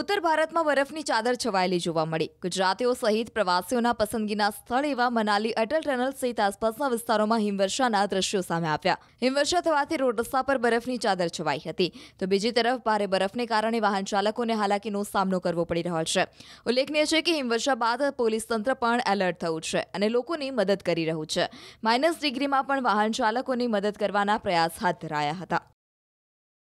ઉત્તર ભારતમાં બરફની ચાદર છવાયેલી જોવા મળી ગુજરાતીઓ સહિત પ્રવાસીઓના પસંદગીના સ્થળ એવા મનાલી અટલ ટનલ સહિત આસપાસના વિસ્તારોમાં હિમવર્ષાના દ્રશ્યો સામે આવ્યા હિમવર્ષા થવાથી રોડ રસ્તા પર બરફની ચાદર છવાઈ હતી તો બીજી તરફ ભારે બરફને કારણે વાહન ચાલકોને હાલાકીનો સામનો કરવો પડી રહ્યો છે ઉલ્લેખનીય છે કે હિમવર્ષા બાદ પોલીસ તંત્ર પણ એલર્ટ થયું છે અને લોકોની મદદ કરી રહ્યું છે માઇનસ ડિગ્રીમાં પણ વાહન ચાલકોની મદદ કરવાના પ્રયાસ હાથ ધરાયા હતા